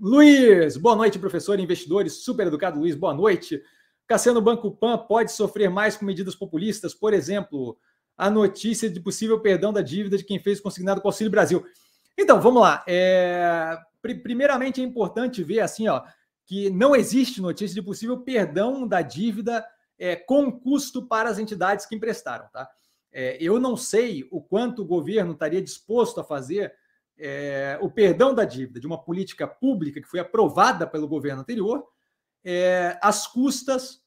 Luiz, boa noite, professor, investidores, super educado Luiz, boa noite. Cassiano Banco Pan pode sofrer mais com medidas populistas, por exemplo, a notícia de possível perdão da dívida de quem fez consignado com o Auxílio Brasil. Então, vamos lá. É... Primeiramente, é importante ver assim, ó, que não existe notícia de possível perdão da dívida é, com custo para as entidades que emprestaram, tá? É, eu não sei o quanto o governo estaria disposto a fazer é, o perdão da dívida de uma política pública que foi aprovada pelo governo anterior, é, às custas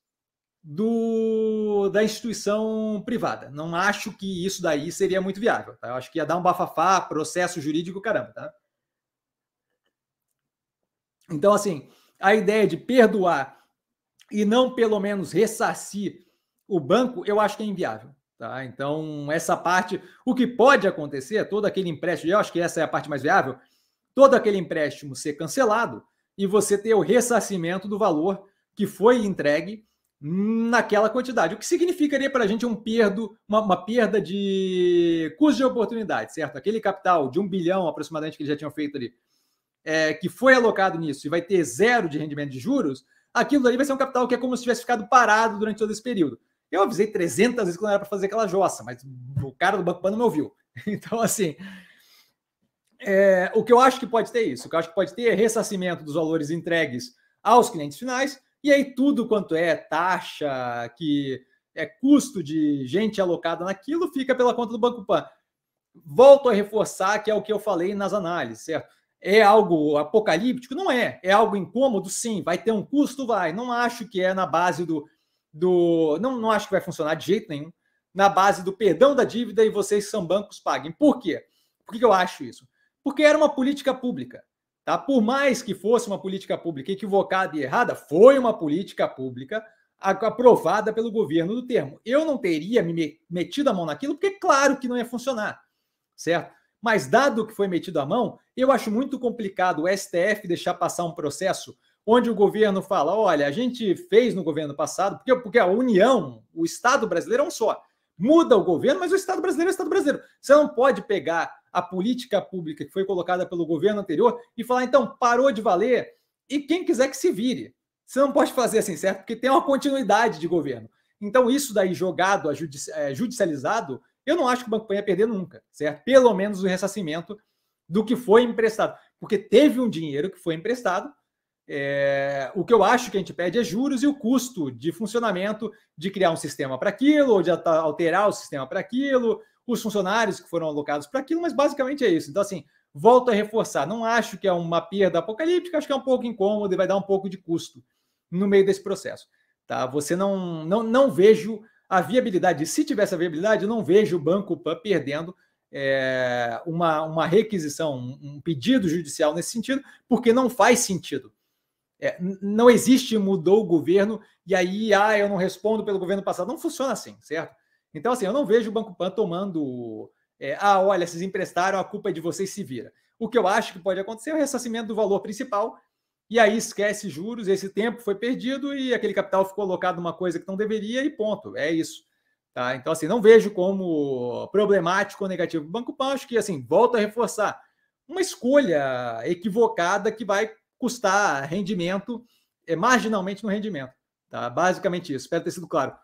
do, da instituição privada. Não acho que isso daí seria muito viável. Tá? Eu acho que ia dar um bafafá, processo jurídico, caramba. Tá? Então, assim, a ideia de perdoar e não pelo menos ressarcir o banco, eu acho que é inviável. Tá? Então, essa parte, o que pode acontecer, é todo aquele empréstimo, eu acho que essa é a parte mais viável, todo aquele empréstimo ser cancelado e você ter o ressarcimento do valor que foi entregue naquela quantidade, o que significaria para a gente um perdo, uma, uma, perda de custo de oportunidade, certo? Aquele capital de um bilhão aproximadamente que eles já tinham feito ali, é, que foi alocado nisso e vai ter zero de rendimento de juros, aquilo ali vai ser um capital que é como se tivesse ficado parado durante todo esse período. Eu avisei 300 vezes que não era para fazer aquela jossa, mas o cara do Banco Pan não me ouviu. Então, assim, é, o que eu acho que pode ter é isso, o que eu acho que pode ter é ressarcimento dos valores entregues aos clientes finais, e aí tudo quanto é taxa, que é custo de gente alocada naquilo, fica pela conta do Banco Pan. Volto a reforçar que é o que eu falei nas análises, certo? É algo apocalíptico? Não é. É algo incômodo? Sim. Vai ter um custo? Vai. Não acho que é na base do do. Não, não acho que vai funcionar de jeito nenhum. Na base do perdão da dívida e vocês são bancos paguem. Por quê? Por que eu acho isso? Porque era uma política pública. Tá? Por mais que fosse uma política pública equivocada e errada, foi uma política pública aprovada pelo governo do termo. Eu não teria me metido a mão naquilo, porque é claro que não ia funcionar, certo? Mas dado que foi metido a mão, eu acho muito complicado o STF deixar passar um processo onde o governo fala: olha, a gente fez no governo passado, porque, porque a União, o Estado brasileiro é um só. Muda o governo, mas o Estado brasileiro é o Estado brasileiro. Você não pode pegar a política pública que foi colocada pelo governo anterior e falar, então, parou de valer e quem quiser que se vire. Você não pode fazer assim, certo? Porque tem uma continuidade de governo. Então, isso daí jogado, a é, é, judicializado, eu não acho que o Banco venha ia perder nunca, certo? Pelo menos o ressarcimento do que foi emprestado. Porque teve um dinheiro que foi emprestado é, o que eu acho que a gente pede é juros e o custo de funcionamento de criar um sistema para aquilo, ou de alterar o sistema para aquilo, os funcionários que foram alocados para aquilo, mas basicamente é isso. Então, assim, volto a reforçar: não acho que é uma perda apocalíptica, acho que é um pouco incômodo e vai dar um pouco de custo no meio desse processo. Tá? Você não, não, não vejo a viabilidade, se tivesse a viabilidade, eu não vejo o Banco PAN perdendo é, uma, uma requisição, um pedido judicial nesse sentido, porque não faz sentido é, não existe mudou o governo e aí, ah, eu não respondo pelo governo passado. Não funciona assim, certo? Então, assim, eu não vejo o Banco Pan tomando, é, ah, olha, vocês emprestaram, a culpa é de vocês, se vira. O que eu acho que pode acontecer é o ressarcimento do valor principal e aí esquece juros, esse tempo foi perdido e aquele capital ficou colocado numa coisa que não deveria e ponto, é isso. Tá? Então, assim, não vejo como problemático ou negativo o Banco Pan, acho que, assim, volta a reforçar uma escolha equivocada que vai custar rendimento, é, marginalmente no rendimento. Tá? Basicamente isso, espero ter sido claro.